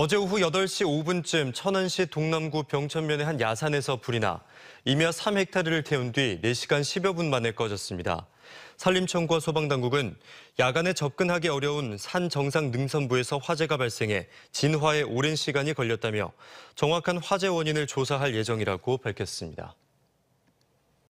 어제 오후 8시 5분쯤 천안시 동남구 병천면의 한 야산에서 불이 나 임야 3헥타르를 태운 뒤 4시간 10여 분 만에 꺼졌습니다. 산림청과 소방당국은 야간에 접근하기 어려운 산 정상 능선부에서 화재가 발생해 진화에 오랜 시간이 걸렸다며 정확한 화재 원인을 조사할 예정이라고 밝혔습니다.